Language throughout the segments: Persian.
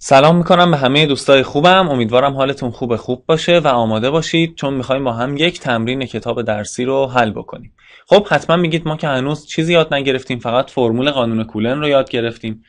سلام میکنم به همه دوستای خوبم امیدوارم حالتون خوب خوب باشه و آماده باشید چون میخوایم با هم یک تمرین کتاب درسی رو حل بکنیم خب حتما میگید ما که هنوز چیزی یاد نگرفتیم فقط فرمول قانون کولن رو یاد گرفتیم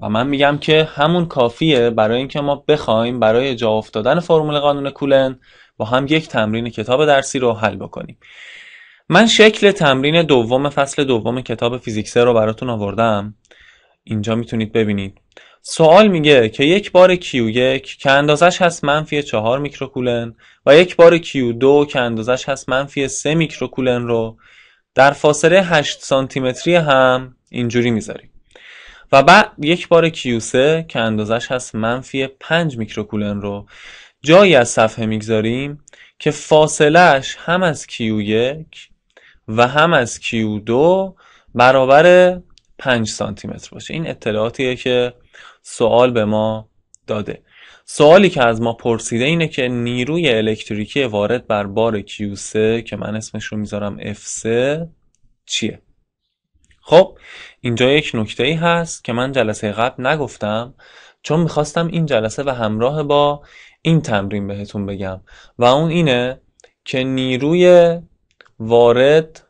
و من میگم که همون کافیه برای اینکه ما بخوایم برای جا افتادن فرمول قانون کولن با هم یک تمرین کتاب درسی رو حل بکنیم من شکل تمرین دوم فصل دوم کتاب فیزیکسه رو براتون آوردم اینجا میتونید ببینید سوال میگه که یک بار Q1 که اندازش هست منفی 4 میکروکولن و یک بار Q2 که اندازش هست منفی 3 میکروکولن رو در فاصله 8 سانتیمتری هم اینجوری میذاریم و بعد یک بار Q3 که اندازش هست منفی 5 میکروکولن رو جایی از صفحه میگذاریم که فاصلهش هم از Q1 و هم از Q2 برابر 5 سانتیمتر باشه این اطلاعاتیه که سوال به ما داده سوالی که از ما پرسیده اینه که نیروی الکتریکی وارد بر بار Q3 که من اسمش رو میذارم F3 چیه خب اینجا یک نکته ای هست که من جلسه قبل نگفتم چون میخواستم این جلسه و همراه با این تمرین بهتون بگم و اون اینه که نیروی وارد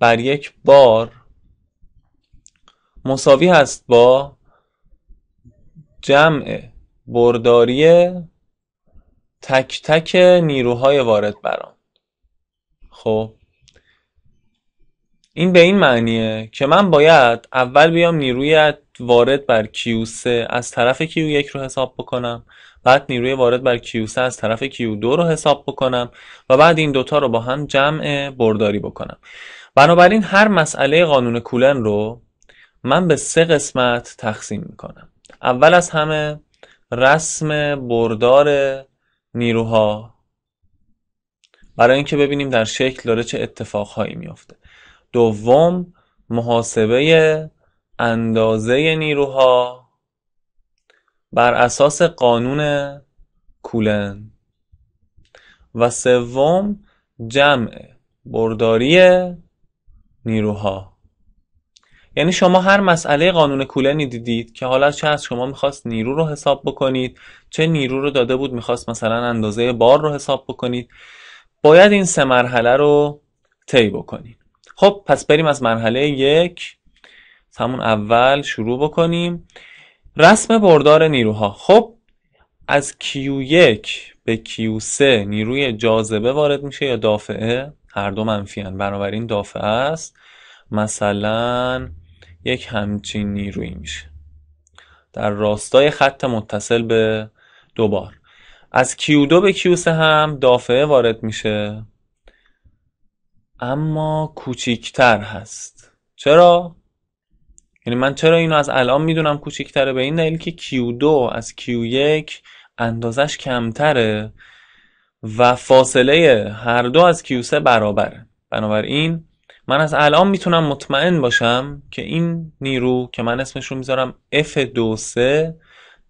بر یک بار مساوی هست با جمع برداری تک تک نیروهای وارد برام خب این به این معنیه که من باید اول بیام نیروی وارد بر کیو سه از طرف کیو یک رو حساب بکنم بعد نیروی وارد بر کیو سه از طرف کیو دو رو حساب بکنم و بعد این دوتا رو با هم جمع برداری بکنم بنابراین هر مسئله قانون کولن رو من به سه قسمت تقسیم میکنم اول از همه رسم بردار نیروها برای اینکه ببینیم در شکل داره چه اتفاقهایی میافته دوم محاسبه اندازه نیروها بر اساس قانون کولن و سوم جمع برداری نیروها یعنی شما هر مسئله قانون کولنی دیدید که حالا چه از شما میخواست نیرو رو حساب بکنید چه نیرو رو داده بود میخواست مثلا اندازه بار رو حساب بکنید باید این سه مرحله رو طی بکنید خب پس بریم از مرحله یک همون اول شروع بکنیم رسم بردار نیروها خب از Q1 به Q3 نیروی جاذبه وارد میشه یا دافعه هر دو منفیان بنابراین دافعه است مثلا یک همچین نیرویی میشه در راستای خط متصل به دو بار از Q2 به Q3 هم دافعه وارد میشه اما کوچیکتر هست چرا؟ یعنی من چرا اینو از الان میدونم کوچیکتره به این دلیل که Q2 از Q1 اندازش کمتره و فاصله هر دو از Q3 برابره بنابراین من از الان میتونم مطمئن باشم که این نیرو که من اسمش رو میذارم F23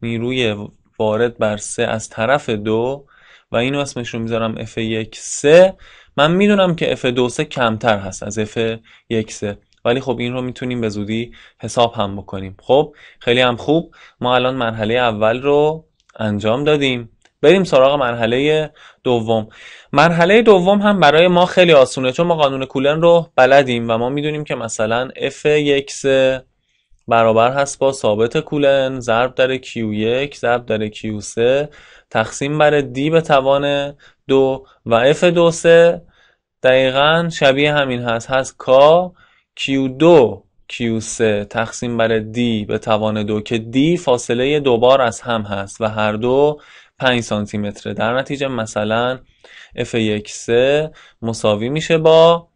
نیروی وارد بر سه از طرف دو و اینو اسمش رو میذارم F13 من میدونم که F23 کمتر هست از F13 ولی خب این رو میتونیم به زودی حساب هم بکنیم خب خیلی هم خوب ما الان مرحله اول رو انجام دادیم بریم سراغ مرحله دوم مرحله دوم هم برای ما خیلی آسونه چون ما قانون کولن رو بلدیم و ما میدونیم که مثلا F1 برابر هست با ثابت کولن ضرب در Q1 ضرب در Q3 تقسیم بر D به توان دو و F23 دقیقا شبیه همین هست هست کا Q2 Q3 تقسیم بر D به توان دو که D فاصله دوبار از هم هست و هر دو 5 سانتی متره در نتیجه مثلا f1 3 مساوی میشه با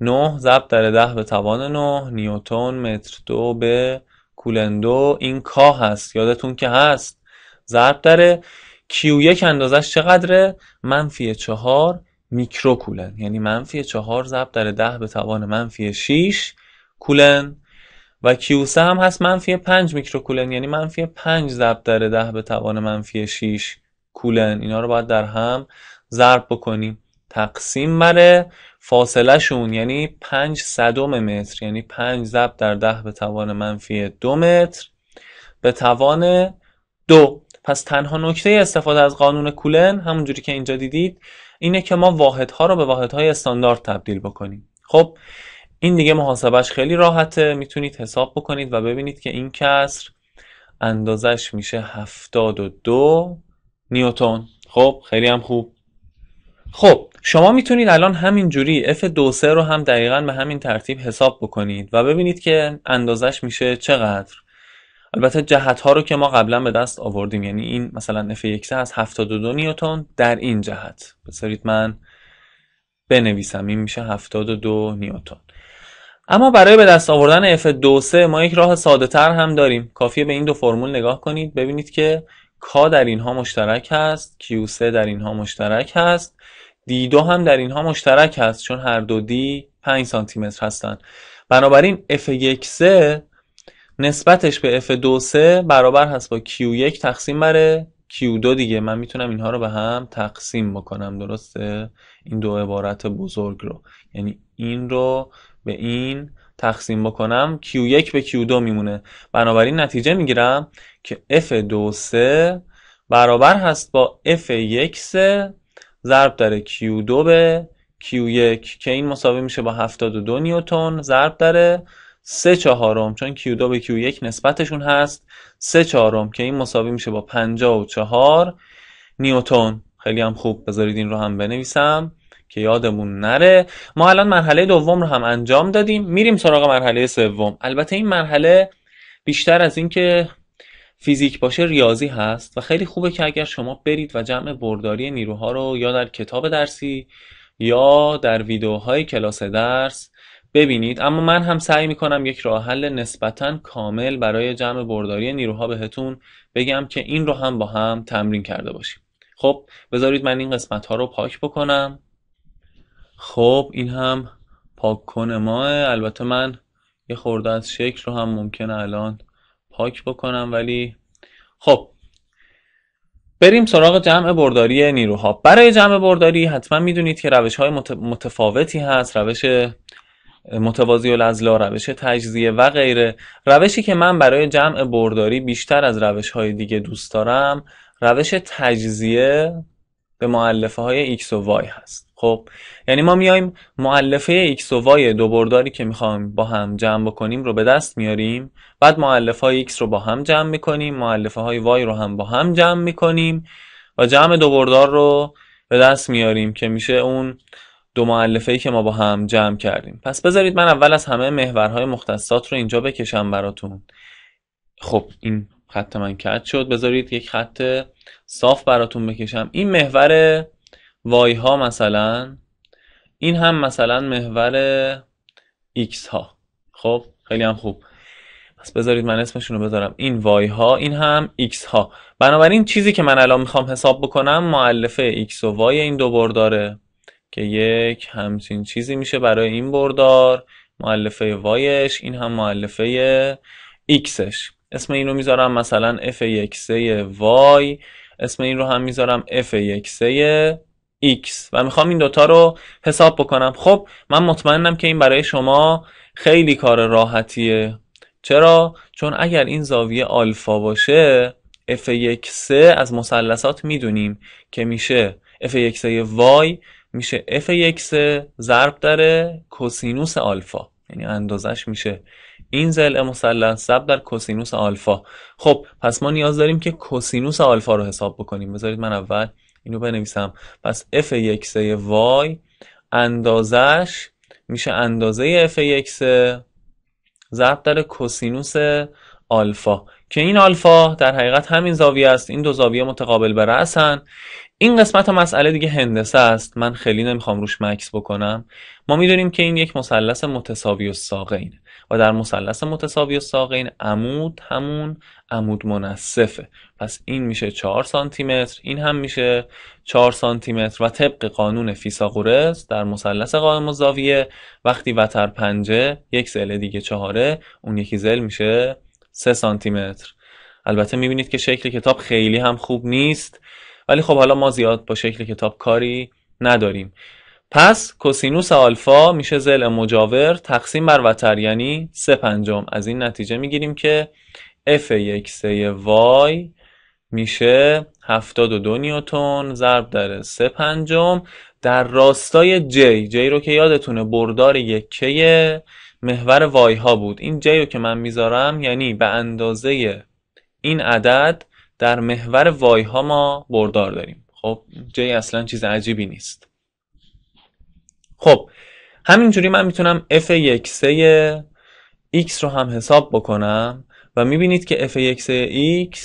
9 ضرب در 10 به توان 9 نیوتن متر 2 به کولن کولندو این کا هست یادتون که هست ضرب در Q1 اندازش چقدره؟ منفی 4 میکرو کولن یعنی منفی 4 ضرب در 10 به توان منفی 6 کولن و Q3 هم هست منفی 5 میکرو کولن یعنی منفی 5 ضرب در 10 به توان منفی 6 کولن اینا رو باید در هم ضرب بکنیم تقسیم بر فاصله شون یعنی 5 صدم متر یعنی 5 ضرب در ده به توان منفی دو متر به توان دو پس تنها نکته استفاده از قانون کولن همونجوری که اینجا دیدید اینه که ما واحدها رو به واحدهای استاندارد تبدیل بکنیم خب این دیگه محاسبش خیلی راحته میتونید حساب بکنید و ببینید که این کسر اندازش میشه 72 نیوتن خب خیلی هم خوب خب شما میتونید الان همین جوری F23 رو هم دقیقا به همین ترتیب حساب بکنید و ببینید که اندازش میشه چقدر البته جهت ها رو که ما قبلا به دست آوردیم یعنی این مثلا f 1 از 72 نیوتون در این جهت بذارید من بنویسم این میشه 72 نیوتون اما برای به دست آوردن F23 ما یک راه ساده تر هم داریم کافیه به این دو فرمول نگاه کنید ببینید که کا در اینها مشترک هست سه در اینها مشترک هست دی دو هم در اینها مشترک هست چون هر دو دی 5 سانتی متر هستند. بنابراین اف 1 3 نسبتش به اف 2 سه برابر هست با کیو 1 تقسیم بر کیو 2 دیگه من میتونم اینها رو به هم تقسیم بکنم درسته این دو عبارت بزرگ رو یعنی این رو به این تقسیم بکنم Q1 به Q2 میمونه بنابراین نتیجه میگیرم که F2 3 برابر هست با F1 3 ضرب داره Q2 به Q1 که این مساوی میشه با 72 نیوتن ضرب داره سه چهارم چون Q2 به Q1 نسبتشون هست سه چهارم که این مساوی میشه با 54 نیوتن خیلی هم خوب بذارید این رو هم بنویسم که یادمون نره ما الان مرحله دوم رو هم انجام دادیم میریم سراغ مرحله سوم البته این مرحله بیشتر از اینکه فیزیک باشه ریاضی هست و خیلی خوبه که اگر شما برید و جمع برداری نیروها رو یا در کتاب درسی یا در ویدیوهای کلاس درس ببینید اما من هم سعی میکنم یک راه حل نسبتا کامل برای جمع برداری نیروها بهتون بگم که این رو هم با هم تمرین کرده باشیم خب بذارید من این قسمت ها رو پاک بکنم خب این هم پاک کن ماه البته من یه خورده از شکل رو هم ممکنه الان پاک بکنم ولی خب بریم سراغ جمع برداری نیروها برای جمع برداری حتما میدونید که روش های متفاوتی هست روش متوازی لزلا روش تجزیه و غیره روشی که من برای جمع برداری بیشتر از روش های دیگه دوست دارم روش تجزیه به معلفه های x و y هست خب یعنی ما میایم معلفه x و y دو برداری که میخوایم با هم جمع بکنیم رو به دست میاریم بعد معلفه های x رو با هم جمع میکنیم معلفه های وای رو هم با هم جمع میکنیم و جمع دو بردار رو به دست میاریم که میشه اون دو معلفه ای که ما با هم جمع کردیم پس بذارید من اول از همه محورهای مختصات رو اینجا بکشم براتون خب این خط من کج شد بذارید یک خط صاف براتون بکشم این محور وای ها مثلا این هم مثلا محور ایکس ها خب خیلی هم خوب پس بذارید من اسمشون رو بذارم این وای ها این هم ایکس ها بنابراین چیزی که من الان میخوام حساب بکنم معلفه ایکس و وای این دو برداره که یک همچین چیزی میشه برای این بردار معلفه وایش این هم معلفه ایکسش اسم این رو میذارم مثلا f1 y اسم این رو هم میذارم f1 x و میخوام این دوتا رو حساب بکنم خب من مطمئنم که این برای شما خیلی کار راحتیه چرا؟ چون اگر این زاویه آلفا باشه f1 از مثلثات میدونیم که میشه f1 y میشه f1 ضرب در کوسینوس آلفا یعنی اندازش میشه این ضلع مثلث ضرب در کوسینوس آلفا خب پس ما نیاز داریم که کوسینوس آلفا رو حساب بکنیم بذارید من اول اینو بنویسم پس f یک سه y اندازش میشه اندازه f یک سه ضرب در کوسینوس آلفا که این آلفا در حقیقت همین زاویه است این دو زاویه متقابل به این قسمت مسئله دیگه هندسه است من خیلی نمیخوام روش مکس بکنم ما میدونیم که این یک مثلث متساوی و و در مثلث متساوی و ساقین عمود همون عمود منصفه پس این میشه 4 سانتی متر این هم میشه 4 سانتی متر و طبق قانون فیثاغورس در مثلث قائم الزاویه وقتی وتر پنجه یک زل دیگه چهاره اون یکی زل میشه 3 سانتی متر البته میبینید که شکل کتاب خیلی هم خوب نیست ولی خب حالا ما زیاد با شکل کتاب کاری نداریم پس کوسینوس آلفا میشه زل مجاور تقسیم بر وتر یعنی سه پنجم از این نتیجه میگیریم که F یک سه وای میشه 72 نیوتن ضرب در سه پنجم در راستای جی، جی رو که یادتونه بردار یک کیه محور وای ها بود این جی رو که من میذارم یعنی به اندازه این عدد در محور وای ها ما بردار داریم خب جی اصلا چیز عجیبی نیست خب همینجوری من میتونم f 1 سه x رو هم حساب بکنم و میبینید که f یک سه x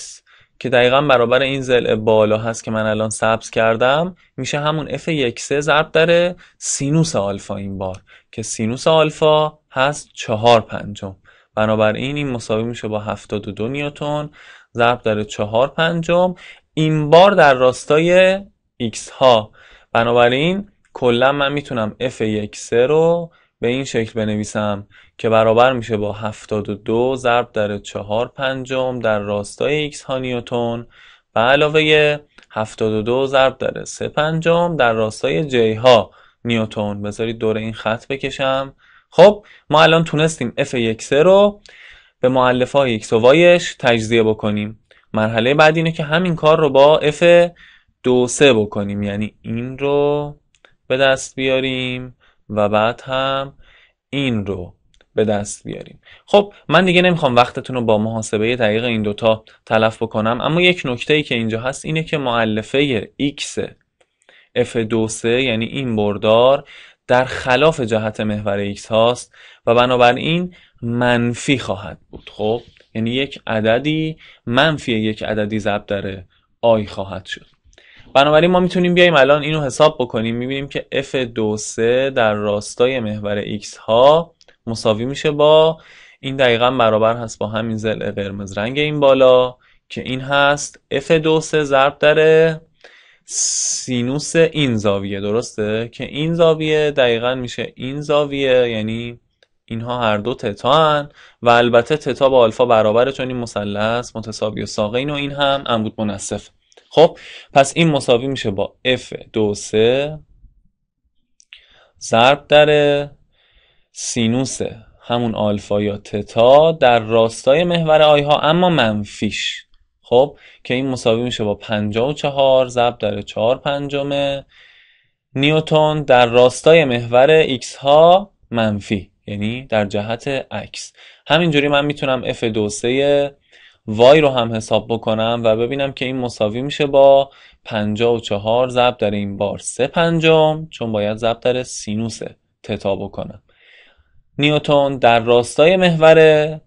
که دقیقا برابر این زل بالا هست که من الان سبز کردم میشه همون f 1 سه ضرب در سینوس آلفا این بار که سینوس آلفا هست چهار پنجم بنابراین این مساوی میشه با 72 نیوتن ضرب در 4 پنجم این بار در راستای x ها بنابراین کلا من میتونم f یک رو به این شکل بنویسم که برابر میشه با 72 ضرب در 4 پنجم در راستای x ها نیوتن به علاوه 72 ضرب در 3 پنجم در راستای j ها نیوتن بذارید دور این خط بکشم خب ما الان تونستیم f 1 رو به معلف های x و yش تجزیه بکنیم مرحله بعد اینه که همین کار رو با f دو بکنیم یعنی این رو به دست بیاریم و بعد هم این رو به دست بیاریم خب من دیگه نمیخوام وقتتون رو با محاسبه دقیق این دوتا تلف بکنم اما یک نکته ای که اینجا هست اینه که معلفه x f23 یعنی این بردار در خلاف جهت محور x هاست و بنابراین منفی خواهد بود خب یعنی یک عددی منفی یک عددی ضرب در آی خواهد شد بنابراین ما میتونیم بیایم الان اینو حساب بکنیم میبینیم که f23 در راستای محور x ها مساوی میشه با این دقیقا برابر هست با همین زل قرمز رنگ این بالا که این هست f23 ضرب در سینوس این زاویه درسته که این زاویه دقیقا میشه این زاویه یعنی اینها هر دو تتا هن و البته تتا با آلفا برابره چون این مثلث متساوی و ساقین و این هم انبود منصف خب پس این مساوی میشه با f دو سه ضرب در سینوس همون آلفا یا تتا در راستای محور آی ها اما منفیش خب که این مساوی میشه با 54 ضرب در 4 پنجم نیوتن در راستای محور x ها منفی یعنی در جهت عکس همینجوری من میتونم f دو سه وای رو هم حساب بکنم و ببینم که این مساوی میشه با 54 ضرب در این بار 3 پنجم چون باید ضرب در سینوس تتا بکنم نیوتن در راستای محور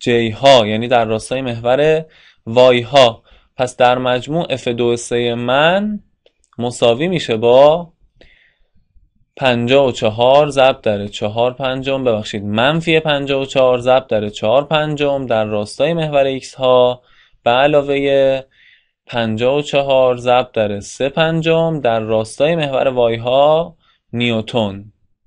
جی ها یعنی در راستای محور وای ها پس در مجموع f 2 سه من مساوی میشه با 54 ضرب در 4 پنجم ببخشید منفی 54 ضرب در 4 پنجم در راستای محور x ها به علاوه 54 ضرب در 3 پنجم در راستای محور y ها نیوتن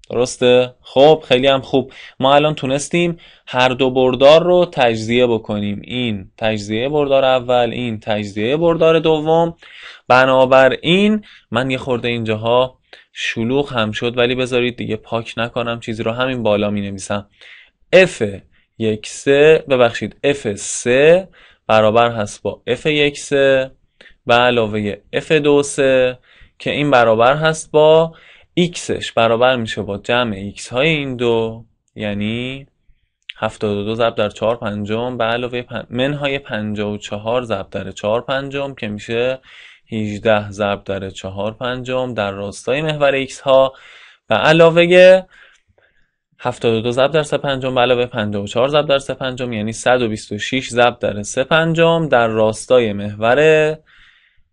درسته خب خیلی هم خوب ما الان تونستیم هر دو بردار رو تجزیه بکنیم این تجزیه بردار اول این تجزیه بردار دوم بنابراین من یه خورده اینجاها شلوغ هم شد ولی بذارید دیگه پاک نکنم چیزی رو همین بالا می نویسم F یک سه ببخشید F سه برابر هست با F یک سه به علاوه F دو سه که این برابر هست با xش برابر میشه با جمع x های این دو یعنی 72 ضرب در 4 پنجم به علاوه پن... منهای 54 ضرب در 4 پنجم که میشه 18 ضرب در 4 پنجم در راستای محور x ها به علاوه 72 ضرب در 3 پنجم به علاوه 54 ضرب در 3 پنجم یعنی 126 ضرب در 3 پنجم در راستای محور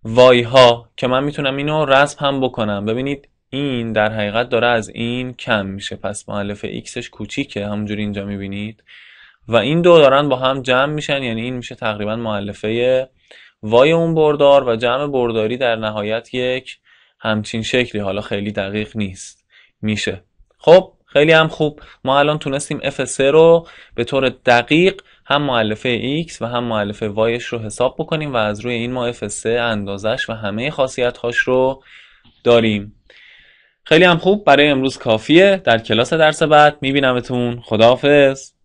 وای ها که من میتونم اینو رسم هم بکنم ببینید این در حقیقت داره از این کم میشه پس معلف ایکسش کوچیکه همونجوری اینجا میبینید و این دو دارن با هم جمع میشن یعنی این میشه تقریبا معلفه وای اون بردار و جمع برداری در نهایت یک همچین شکلی حالا خیلی دقیق نیست میشه خب خیلی هم خوب ما الان تونستیم F3 رو به طور دقیق هم معلفه X و هم معلفه وایش رو حساب بکنیم و از روی این ما F3 اندازش و همه خاصیت هاش رو داریم خیلی هم خوب برای امروز کافیه در کلاس درس بعد میبینمتون خداحافظ